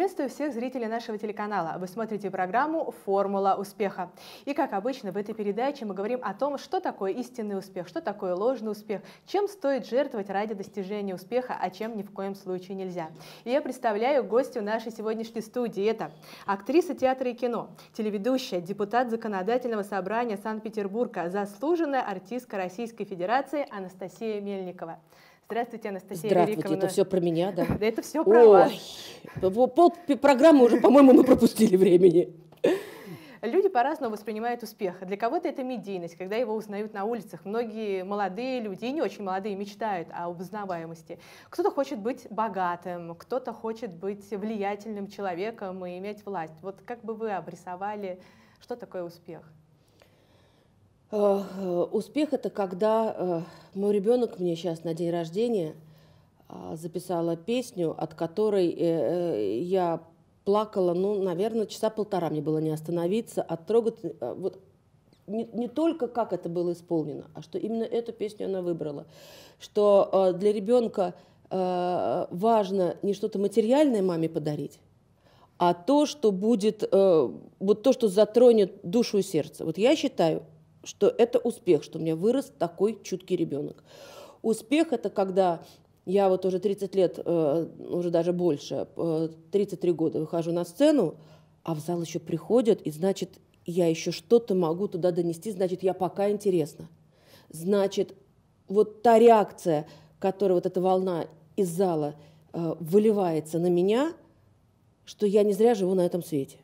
Приветствую всех зрителей нашего телеканала. Вы смотрите программу «Формула успеха». И, как обычно, в этой передаче мы говорим о том, что такое истинный успех, что такое ложный успех, чем стоит жертвовать ради достижения успеха, а чем ни в коем случае нельзя. И я представляю гостю нашей сегодняшней студии. Это актриса театра и кино, телеведущая, депутат Законодательного собрания Санкт-Петербурга, заслуженная артистка Российской Федерации Анастасия Мельникова. Здравствуйте, Анастасия Здравствуйте, Великовна. это все про меня, да? Да это все про вас. Пол программы уже, по-моему, мы пропустили времени. Люди по-разному воспринимают успех. Для кого-то это медийность, когда его узнают на улицах. Многие молодые люди и не очень молодые мечтают о узнаваемости. Кто-то хочет быть богатым, кто-то хочет быть влиятельным человеком и иметь власть. Вот как бы вы обрисовали, что такое успех? Э, успех это когда э, мой ребенок мне сейчас на день рождения – а, записала песню, от которой э, э, я плакала, ну, наверное, часа полтора мне было не остановиться, от а трогать, а, вот не, не только как это было исполнено, а что именно эту песню она выбрала, что для ребенка важно не что-то материальное маме подарить, а то, что будет, э, вот то, что затронет душу и сердце. Вот я считаю, что это успех, что у меня вырос такой чуткий ребенок. Успех это когда я вот уже 30 лет, э, уже даже больше, 33 э, года выхожу на сцену, а в зал еще приходят, и значит, я еще что-то могу туда донести, значит, я пока интересна. Значит, вот та реакция, которая вот эта волна из зала э, выливается на меня, что я не зря живу на этом свете.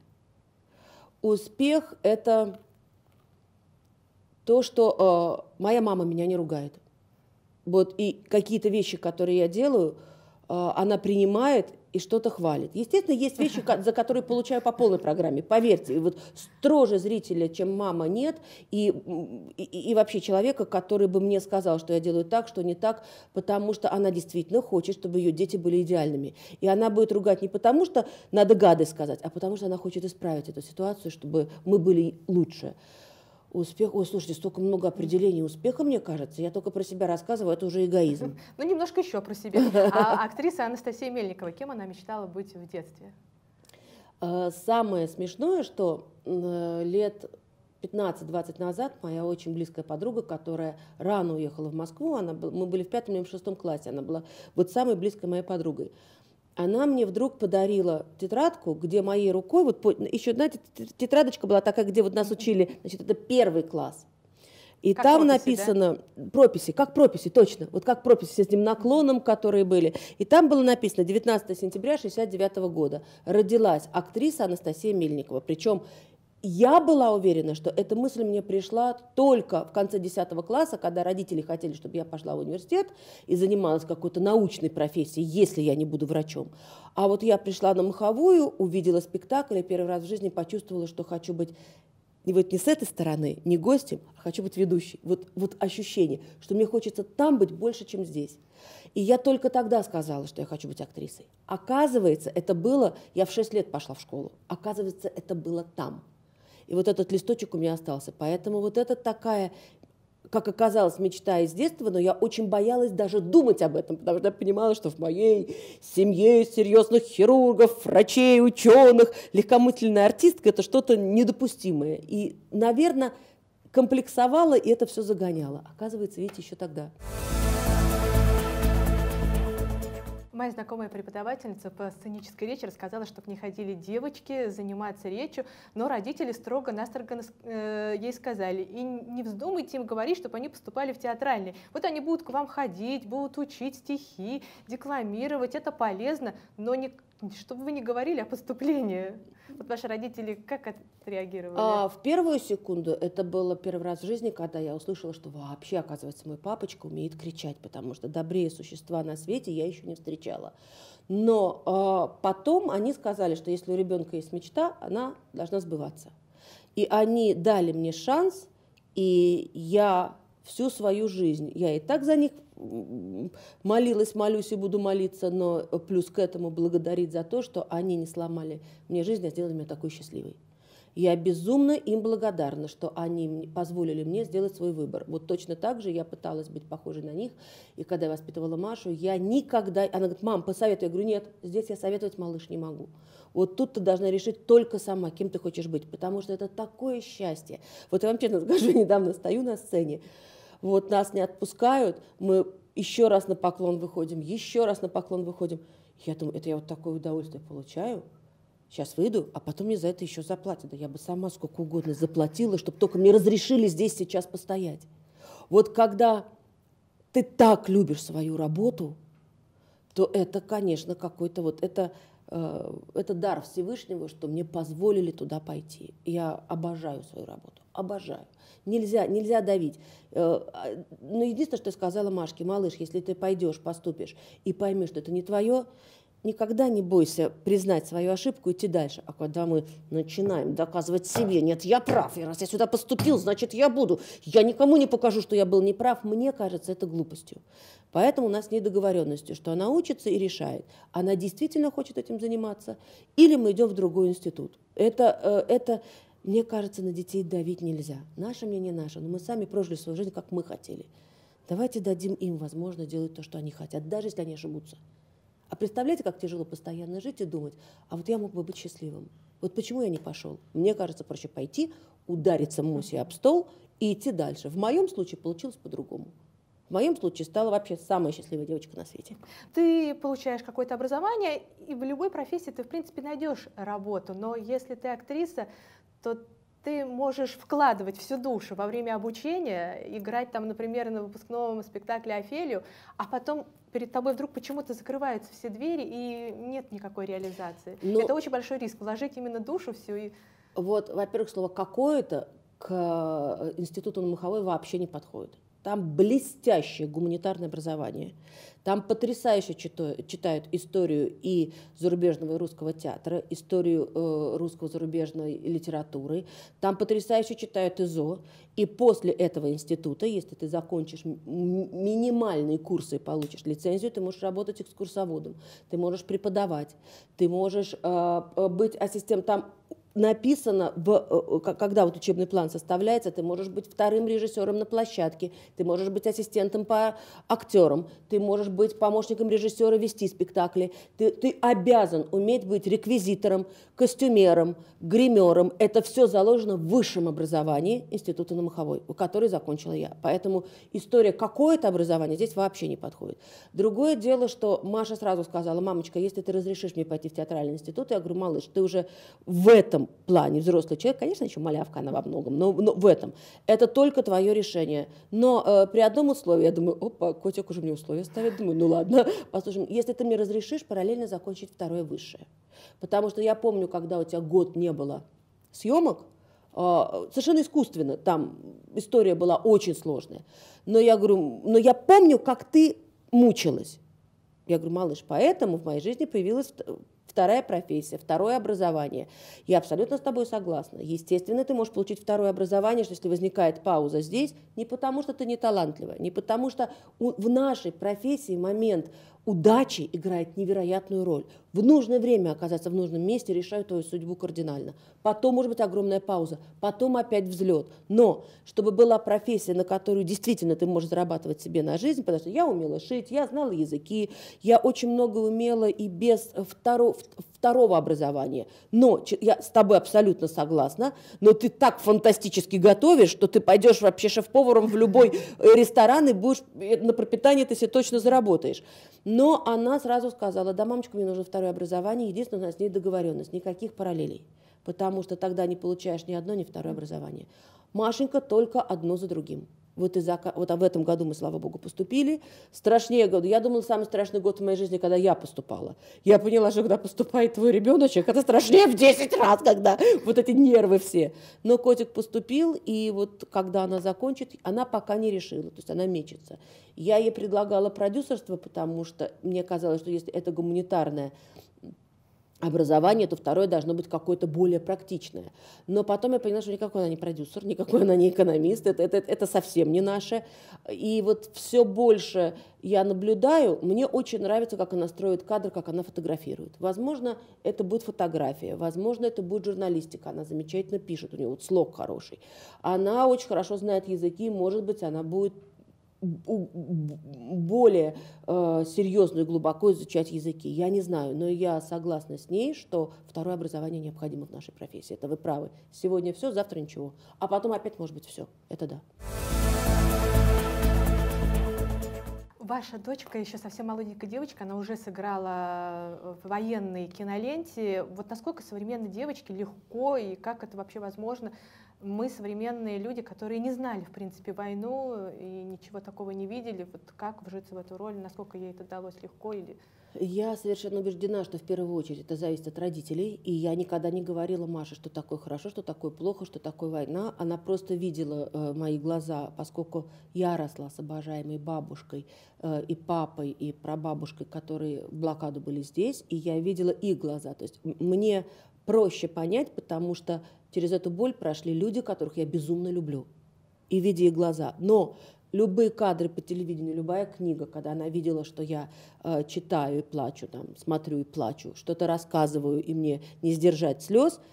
Успех – это то, что э, моя мама меня не ругает – вот, и какие-то вещи, которые я делаю, а, она принимает и что-то хвалит. Естественно, есть вещи, за которые получаю по полной программе, поверьте. вот строже зрителя, чем мама, нет. И, и, и вообще человека, который бы мне сказал, что я делаю так, что не так, потому что она действительно хочет, чтобы ее дети были идеальными. И она будет ругать не потому, что надо гады сказать, а потому что она хочет исправить эту ситуацию, чтобы мы были лучше. Успех, ой, слушайте, столько много определений успеха, мне кажется. Я только про себя рассказываю, это уже эгоизм. Ну, немножко еще про себя. А актриса Анастасия Мельникова, кем она мечтала быть в детстве? А, самое смешное, что э, лет 15-20 назад моя очень близкая подруга, которая рано уехала в Москву, она, мы были в пятом или в шестом классе, она была вот самой близкой моей подругой она мне вдруг подарила тетрадку, где моей рукой, вот еще, знаете, тетрадочка была такая, где вот нас учили, значит, это первый класс. И как там прописи, написано да? прописи, как прописи, точно, вот как прописи с этим наклоном, которые были. И там было написано 19 сентября 69 года родилась актриса Анастасия Мельникова. Причем я была уверена, что эта мысль мне пришла только в конце 10 класса, когда родители хотели, чтобы я пошла в университет и занималась какой-то научной профессией, если я не буду врачом. А вот я пришла на маховую, увидела спектакль и первый раз в жизни почувствовала, что хочу быть не вот не с этой стороны, не гостем, а хочу быть ведущей. Вот, вот ощущение, что мне хочется там быть больше, чем здесь. И я только тогда сказала, что я хочу быть актрисой. Оказывается, это было, я в 6 лет пошла в школу, оказывается, это было там – и вот этот листочек у меня остался. Поэтому вот это такая как оказалось, мечта из детства, но я очень боялась даже думать об этом, потому что я понимала, что в моей семье серьезных хирургов, врачей, ученых, легкомысленная артистка – это что-то недопустимое. И, наверное, комплексовала и это все загоняла. Оказывается, видите, еще Тогда. Моя знакомая преподавательница по сценической речи рассказала, что к ней ходили девочки заниматься речью, но родители строго-настрого э, ей сказали, и не вздумайте им говорить, чтобы они поступали в театральные. Вот они будут к вам ходить, будут учить стихи, декламировать, это полезно, но не чтобы вы не говорили о поступлении. Вот ваши родители как отреагировали? А, в первую секунду, это было первый раз в жизни, когда я услышала, что вообще, оказывается, мой папочка умеет кричать, потому что добрее существа на свете я еще не встречала. Но а, потом они сказали, что если у ребенка есть мечта, она должна сбываться. И они дали мне шанс, и я всю свою жизнь. Я и так за них молилась, молюсь и буду молиться, но плюс к этому благодарить за то, что они не сломали мне жизнь, а сделали меня такой счастливой. Я безумно им благодарна, что они позволили мне сделать свой выбор. Вот точно так же я пыталась быть похожей на них. И когда я воспитывала Машу, я никогда... Она говорит, мам, посоветуй. Я говорю, нет, здесь я советовать, малыш, не могу. Вот тут ты должна решить только сама, кем ты хочешь быть, потому что это такое счастье. Вот я вам честно скажу, недавно стою на сцене, вот нас не отпускают, мы еще раз на поклон выходим, еще раз на поклон выходим. Я думаю, это я вот такое удовольствие получаю. Сейчас выйду, а потом мне за это еще заплатят. Да я бы сама сколько угодно заплатила, чтобы только мне разрешили здесь сейчас постоять. Вот когда ты так любишь свою работу, то это, конечно, какой-то вот это Э, это дар Всевышнего, что мне позволили туда пойти. Я обожаю свою работу, обожаю. Нельзя, нельзя давить. Э, а, Но ну, единственное, что я сказала Машке, малыш, если ты пойдешь, поступишь и поймешь, что это не твое, никогда не бойся признать свою ошибку и идти дальше. А когда мы начинаем доказывать себе, нет, я прав, и раз я сюда поступил, значит, я буду. Я никому не покажу, что я был неправ, мне кажется, это глупостью. Поэтому у нас нет договоренности, что она учится и решает. Она действительно хочет этим заниматься, или мы идем в другой институт. Это, э, это, мне кажется, на детей давить нельзя. Наше мнение наше, но мы сами прожили свою жизнь, как мы хотели. Давайте дадим им возможность делать то, что они хотят, даже если они ошибутся. А представляете, как тяжело постоянно жить и думать, а вот я мог бы быть счастливым. Вот почему я не пошел? Мне кажется, проще пойти, удариться мусью об стол и идти дальше. В моем случае получилось по-другому. В моем случае стала вообще самая счастливая девочка на свете. Ты получаешь какое-то образование, и в любой профессии ты, в принципе, найдешь работу. Но если ты актриса, то ты можешь вкладывать всю душу во время обучения, играть там, например, на выпускном спектакле «Офелию», а потом перед тобой вдруг почему-то закрываются все двери и нет никакой реализации. Но... Ну, Это очень большой риск, вложить именно душу всю и... Вот, во-первых, слово «какое-то» к э, институту Маховой вообще не подходит. Там блестящее гуманитарное образование. Там потрясающе читают историю и зарубежного и русского театра, историю э, русского зарубежной литературы. Там потрясающе читают ИЗО. И после этого института, если ты закончишь минимальные курсы и получишь лицензию, ты можешь работать экскурсоводом, ты можешь преподавать, ты можешь э, э быть ассистентом. Там написано, в, э, когда вот учебный план составляется, ты можешь быть вторым режиссером на площадке, ты можешь быть ассистентом по актерам, ты можешь быть помощником режиссера вести спектакли, ты, ты обязан уметь быть реквизитором, костюмером, гримером. Это все заложено в высшем образовании Института на Маховой, который закончила я. Поэтому история какое-то образование здесь вообще не подходит. Другое дело, что Маша сразу сказала, мамочка, если ты разрешишь мне пойти в театральный институт, я говорю, малыш, ты уже в этом плане взрослый человек, конечно, еще малявка она во многом, но, но в этом. Это только твое решение. Но э, при одном условии, я думаю, опа, котик уже мне условия ставит, думаю, ну ладно, послушаем. Если ты мне разрешишь параллельно закончить второе высшее. Потому что я помню, когда у тебя год не было съемок, э, совершенно искусственно, там история была очень сложная. Но я говорю, но я помню, как ты мучилась. Я говорю, малыш, поэтому в моей жизни появилась вторая профессия, второе образование. Я абсолютно с тобой согласна. Естественно, ты можешь получить второе образование, что если возникает пауза здесь, не потому что ты не талантливая, не потому что у, в нашей профессии момент удачи играет невероятную роль. В нужное время оказаться в нужном месте решают твою судьбу кардинально. Потом может быть огромная пауза, потом опять взлет. Но чтобы была профессия, на которую действительно ты можешь зарабатывать себе на жизнь, потому что я умела шить, я знала языки, я очень много умела и без второго, второго образования. Но я с тобой абсолютно согласна, но ты так фантастически готовишь, что ты пойдешь вообще шеф-поваром в любой э, ресторан и будешь э, на пропитание ты себе точно заработаешь. Но она сразу сказала, да, мамочка, мне нужно второе образование, единственное, у нас с ней договоренность, никаких параллелей, потому что тогда не получаешь ни одно, ни второе образование. Машенька только одно за другим. Вот, из вот в этом году мы, слава богу, поступили. Страшнее год. Я думала, самый страшный год в моей жизни, когда я поступала. Я поняла, что когда поступает твой ребеночек, это страшнее в 10 раз, когда вот эти нервы все. Но котик поступил, и вот когда она закончит, она пока не решила, то есть она мечется. Я ей предлагала продюсерство, потому что мне казалось, что если это гуманитарное, образование, то второе должно быть какое-то более практичное. Но потом я поняла, что никакой она не продюсер, никакой она не экономист, это, это, это совсем не наше. И вот все больше я наблюдаю, мне очень нравится, как она строит кадр, как она фотографирует. Возможно, это будет фотография, возможно, это будет журналистика, она замечательно пишет, у нее вот слог хороший. Она очень хорошо знает языки, может быть, она будет более э, серьезно и глубоко изучать языки. Я не знаю, но я согласна с ней, что второе образование необходимо в нашей профессии. Это вы правы. Сегодня все, завтра ничего. А потом опять может быть все. Это да. Ваша дочка, еще совсем молоденькая девочка, она уже сыграла в военной киноленте. Вот насколько современной девочке легко и как это вообще возможно мы современные люди, которые не знали, в принципе, войну и ничего такого не видели, вот как вжиться в эту роль, насколько ей это далось легко или... Я совершенно убеждена, что в первую очередь это зависит от родителей, и я никогда не говорила Маше, что такое хорошо, что такое плохо, что такое война. Она просто видела э, мои глаза, поскольку я росла с обожаемой бабушкой э, и папой, и прабабушкой, которые блокаду были здесь, и я видела их глаза. То есть мне проще понять, потому что через эту боль прошли люди, которых я безумно люблю. И видя их глаза. Но любые кадры по телевидению, любая книга, когда она видела, что я э, читаю и плачу, там, смотрю и плачу, что-то рассказываю, и мне не сдержать слез –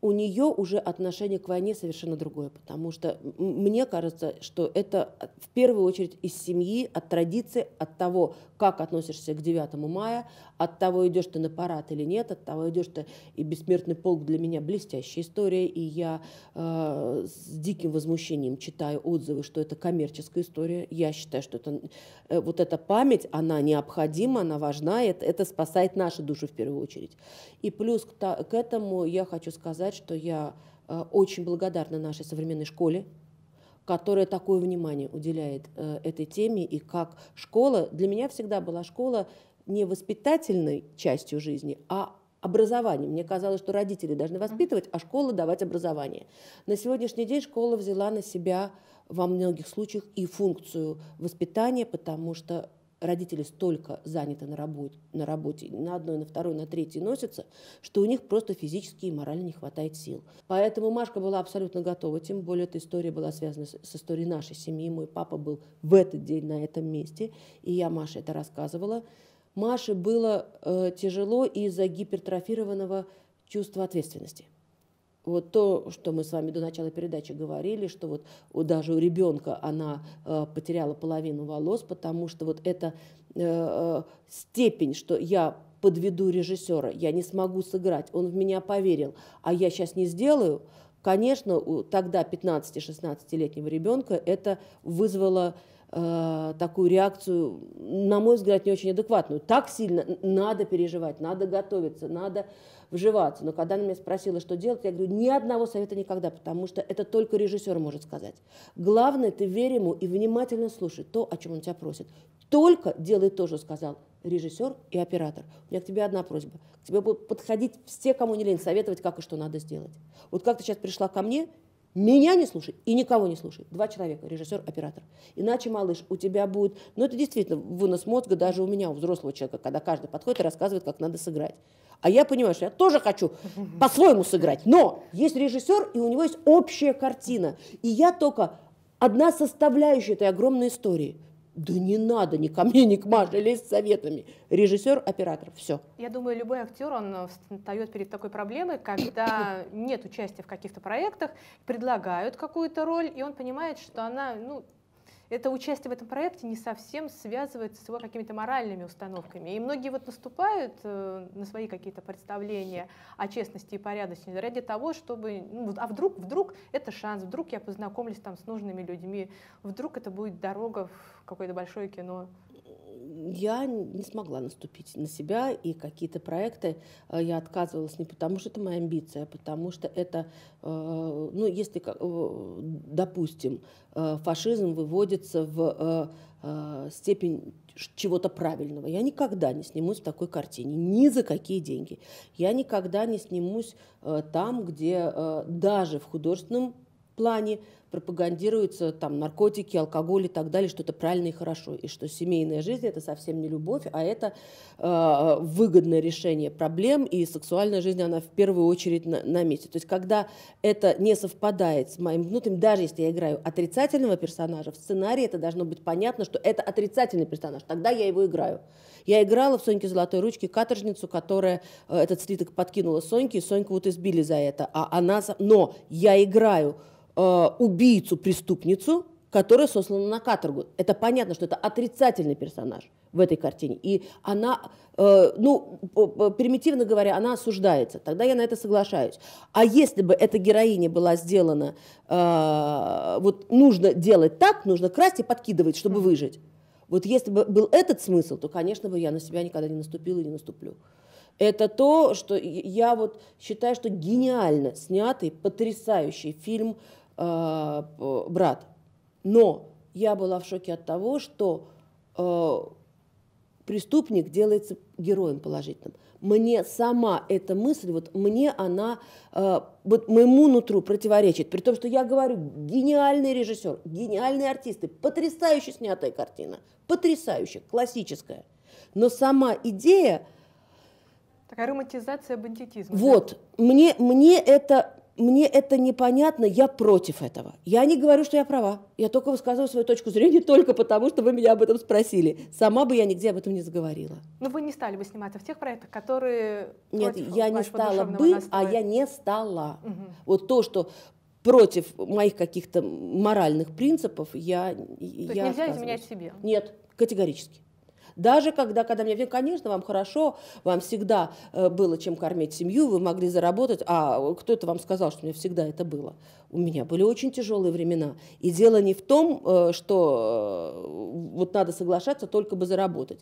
у нее уже отношение к войне совершенно другое, потому что мне кажется, что это в первую очередь из семьи, от традиции, от того, как относишься к 9 мая, от того, идешь ты на парад или нет, от того, идешь ты и бессмертный полк для меня блестящая история, и я э, с диким возмущением читаю отзывы, что это коммерческая история. Я считаю, что это, э, вот эта память, она необходима, она важна, это, это спасает нашу душу в первую очередь. И плюс к, та, к этому я хочу сказать, сказать, что я э, очень благодарна нашей современной школе, которая такое внимание уделяет э, этой теме, и как школа, для меня всегда была школа не воспитательной частью жизни, а образованием. Мне казалось, что родители должны воспитывать, а школа давать образование. На сегодняшний день школа взяла на себя во многих случаях и функцию воспитания, потому что родители столько заняты на работе, на работе, на одной, на второй, на третьей носятся, что у них просто физически и морально не хватает сил. Поэтому Машка была абсолютно готова, тем более эта история была связана с, с историей нашей семьи. Мой папа был в этот день на этом месте, и я Маше это рассказывала. Маше было э, тяжело из-за гипертрофированного чувства ответственности – вот то, что мы с вами до начала передачи говорили, что вот, даже у ребенка она э, потеряла половину волос, потому что вот эта э, э, степень, что я подведу режиссера, я не смогу сыграть, он в меня поверил, а я сейчас не сделаю, конечно, у тогда 15-16-летнего ребенка это вызвало Э, такую реакцию, на мой взгляд, не очень адекватную. Так сильно надо переживать, надо готовиться, надо вживаться. Но когда она меня спросила, что делать, я говорю, ни одного совета никогда, потому что это только режиссер может сказать. Главное, ты верь ему и внимательно слушай то, о чем он тебя просит. Только делай то, что сказал режиссер и оператор. У меня к тебе одна просьба. К тебе будут подходить все, кому не лень, советовать, как и что надо сделать. Вот как ты сейчас пришла ко мне меня не слушай и никого не слушай. Два человека, режиссер, оператор. Иначе, малыш, у тебя будет... Ну, это действительно вынос мозга даже у меня, у взрослого человека, когда каждый подходит и рассказывает, как надо сыграть. А я понимаю, что я тоже хочу по-своему сыграть. Но есть режиссер, и у него есть общая картина. И я только одна составляющая этой огромной истории – да не надо ни ко мне, ни к Маше лезть с советами. Режиссер, оператор, все. Я думаю, любой актер, он э, встает перед такой проблемой, когда нет участия в каких-то проектах, предлагают какую-то роль, и он понимает, что она ну, это участие в этом проекте не совсем связывается с его какими-то моральными установками. И многие вот наступают э, на свои какие-то представления о честности и порядочности ради того, чтобы, ну, а вдруг, вдруг это шанс, вдруг я познакомлюсь там с нужными людьми, вдруг это будет дорога в какое-то большое кино я не смогла наступить на себя, и какие-то проекты э, я отказывалась не потому, что это моя амбиция, а потому что это, э, ну, если, э, допустим, фашизм выводится в степень чего-то правильного. Я никогда не снимусь в такой картине, ни за какие деньги. Я никогда не снимусь там, где даже в художественном плане пропагандируются там наркотики, алкоголь и так далее, что это правильно и хорошо, и что семейная жизнь это совсем не любовь, а это э, выгодное решение проблем, и сексуальная жизнь она в первую очередь на, на месте. То есть когда это не совпадает с моим внутренним, даже если я играю отрицательного персонажа, в сценарии это должно быть понятно, что это отрицательный персонаж, тогда я его играю. Я играла в «Соньке золотой ручки» каторжницу, которая э, этот слиток подкинула Соньке, и Соньку вот избили за это, а она... Но я играю Э, убийцу-преступницу, которая сослана на каторгу. Это понятно, что это отрицательный персонаж в этой картине. И она, э, ну, примитивно говоря, она осуждается. Тогда я на это соглашаюсь. А если бы эта героиня была сделана, э, вот нужно делать так, нужно красть и подкидывать, чтобы выжить. Вот если бы был этот смысл, то, конечно, бы я на себя никогда не наступила и не наступлю. Это то, что я вот считаю, что гениально снятый, потрясающий фильм э, брат. Но я была в шоке от того, что э, преступник делается героем положительным. Мне сама эта мысль, вот мне она, э, вот моему нутру противоречит. При том, что я говорю, гениальный режиссер, гениальные артисты, потрясающе снятая картина, потрясающая, классическая. Но сама идея... Такая романтизация бандитизма. Вот, да? мне, мне это мне это непонятно, я против этого. Я не говорю, что я права. Я только высказываю свою точку зрения только потому, что вы меня об этом спросили. Сама бы я нигде об этом не заговорила. Но ну, вы не стали бы сниматься в тех проектах, которые... Нет, а я не стала бы, настроя. а я не стала. Угу. Вот то, что против моих каких-то моральных принципов я... То я есть нельзя изменять себе? Нет, категорически. Даже когда, когда мне, конечно, вам хорошо, вам всегда э, было чем кормить семью, вы могли заработать, а кто-то вам сказал, что у меня всегда это было. У меня были очень тяжелые времена. И дело не в том, э, что э, вот надо соглашаться только бы заработать.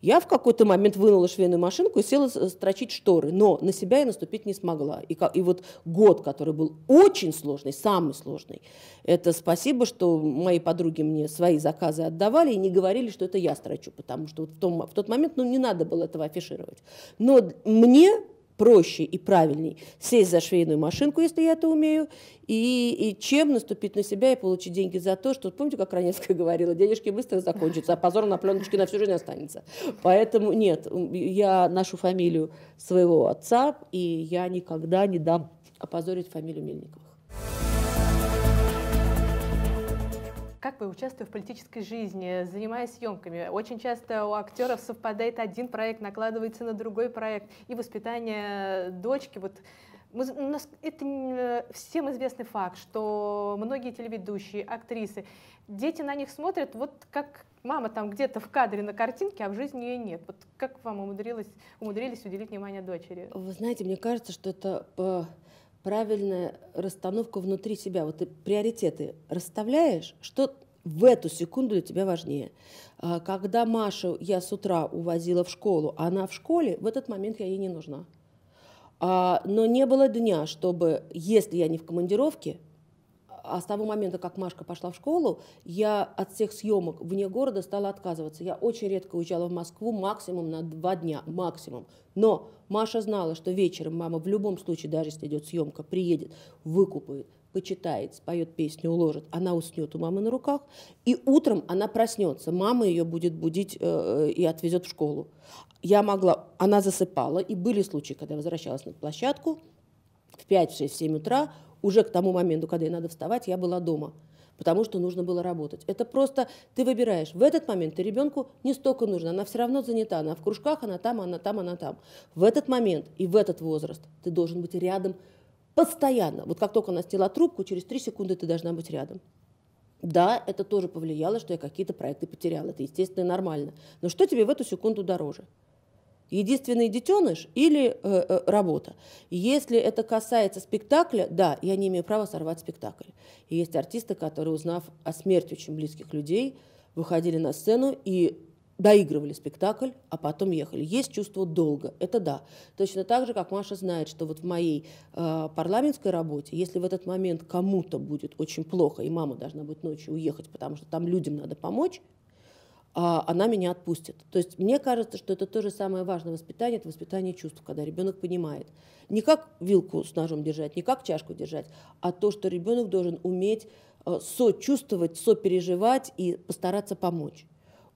Я в какой-то момент вынула швейную машинку и села э, строчить шторы, но на себя я наступить не смогла. И, и вот год, который был очень сложный, самый сложный, это спасибо, что мои подруги мне свои заказы отдавали и не говорили, что это я строчу, потому что вот в, том, в тот момент ну, не надо было этого афишировать. Но мне проще и правильней сесть за швейную машинку, если я это умею, и, и чем наступить на себя и получить деньги за то, что, помните, как Раневская говорила, денежки быстро закончатся, а позор на пленочке на всю жизнь останется. Поэтому нет, я нашу фамилию своего отца, и я никогда не дам опозорить фамилию Мельникова. Как вы участвуете в политической жизни, занимаясь съемками? Очень часто у актеров совпадает один проект, накладывается на другой проект, и воспитание дочки, вот мы, у нас, это э, всем известный факт, что многие телеведущие, актрисы, дети на них смотрят, вот как мама там где-то в кадре на картинке, а в жизни ее нет. Вот как вам умудрилось, умудрились уделить внимание дочери? Вы знаете, мне кажется, что это правильная расстановка внутри себя. Вот ты приоритеты расставляешь, что в эту секунду для тебя важнее. А, когда Машу я с утра увозила в школу, она в школе, в этот момент я ей не нужна. А, но не было дня, чтобы, если я не в командировке, а с того момента, как Машка пошла в школу, я от всех съемок вне города стала отказываться. Я очень редко уезжала в Москву, максимум на два дня, максимум. Но Маша знала, что вечером мама в любом случае, даже если идет съемка, приедет, выкупает, почитает, споет песню, уложит, она уснет у мамы на руках, и утром она проснется, мама ее будет будить э, э и отвезет в школу. Я могла, она засыпала, и были случаи, когда я возвращалась на площадку в 5-6-7 утра, уже к тому моменту, когда ей надо вставать, я была дома, потому что нужно было работать. Это просто ты выбираешь. В этот момент ты ребенку не столько нужно, она все равно занята, она в кружках, она там, она там, она там. В этот момент и в этот возраст ты должен быть рядом постоянно. Вот как только она сняла трубку, через три секунды ты должна быть рядом. Да, это тоже повлияло, что я какие-то проекты потеряла. Это, естественно, нормально. Но что тебе в эту секунду дороже? Единственный детеныш или э, э, работа. Если это касается спектакля, да, я не имею права сорвать спектакль. И есть артисты, которые, узнав о смерти очень близких людей, выходили на сцену и доигрывали спектакль, а потом ехали. Есть чувство долга, это да. Точно так же, как Маша знает, что вот в моей э, парламентской работе, если в этот момент кому-то будет очень плохо, и мама должна будет ночью уехать, потому что там людям надо помочь, а она меня отпустит. То есть мне кажется, что это тоже самое важное воспитание, это воспитание чувств, когда ребенок понимает. Не как вилку с ножом держать, не как чашку держать, а то, что ребенок должен уметь а, сочувствовать, сопереживать и постараться помочь.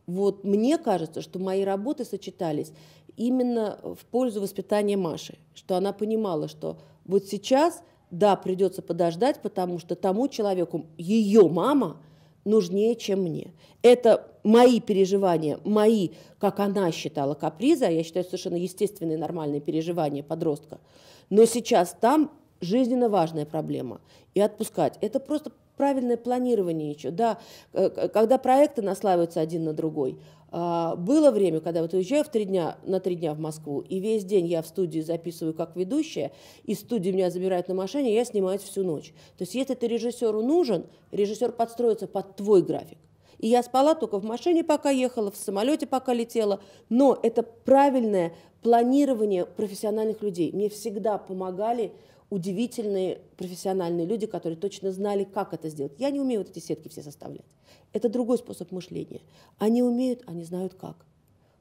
Вот мне кажется, что мои работы сочетались именно в пользу воспитания Маши, что она понимала, что вот сейчас, да, придется подождать, потому что тому человеку ее мама – нужнее, чем мне. Это мои переживания, мои, как она считала, капризы, а я считаю совершенно естественные, нормальные переживания подростка. Но сейчас там жизненно важная проблема. И отпускать. Это просто правильное планирование еще, да, когда проекты наслаиваются один на другой. А, было время, когда вот уезжаю в три дня, на три дня в Москву, и весь день я в студии записываю как ведущая, и студии меня забирают на машине, я снимаюсь всю ночь. То есть если ты режиссеру нужен, режиссер подстроится под твой график. И я спала только в машине, пока ехала, в самолете, пока летела. Но это правильное планирование профессиональных людей. Мне всегда помогали удивительные профессиональные люди, которые точно знали, как это сделать. Я не умею вот эти сетки все составлять. Это другой способ мышления. Они умеют, они знают как.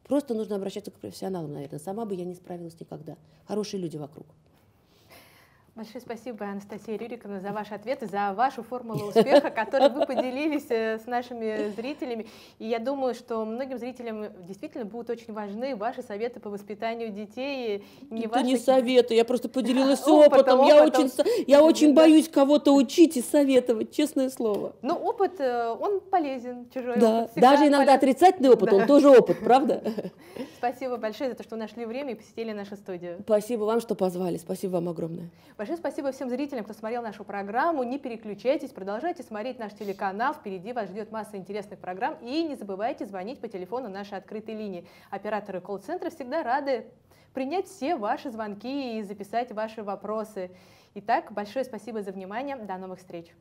Просто нужно обращаться к профессионалам, наверное. Сама бы я не справилась никогда. Хорошие люди вокруг. Большое спасибо, Анастасия Рюриковна, за ваши ответы, за вашу формулу успеха, которой вы поделились э, с нашими зрителями. И я думаю, что многим зрителям действительно будут очень важны ваши советы по воспитанию детей. Не Это ваши... не советы, я просто поделилась опытом. опытом. Я опытом. очень, я очень боюсь кого-то учить и советовать, честное слово. Но ну, опыт, э, он полезен, чужой да. опыт. Даже иногда полезен. отрицательный опыт, да. он тоже опыт, правда? Спасибо большое за то, что нашли время и посетили нашу студию. Спасибо вам, что позвали, спасибо вам огромное. Большое спасибо всем зрителям, кто смотрел нашу программу. Не переключайтесь, продолжайте смотреть наш телеканал. Впереди вас ждет масса интересных программ. И не забывайте звонить по телефону нашей открытой линии. Операторы колл-центра всегда рады принять все ваши звонки и записать ваши вопросы. Итак, большое спасибо за внимание. До новых встреч.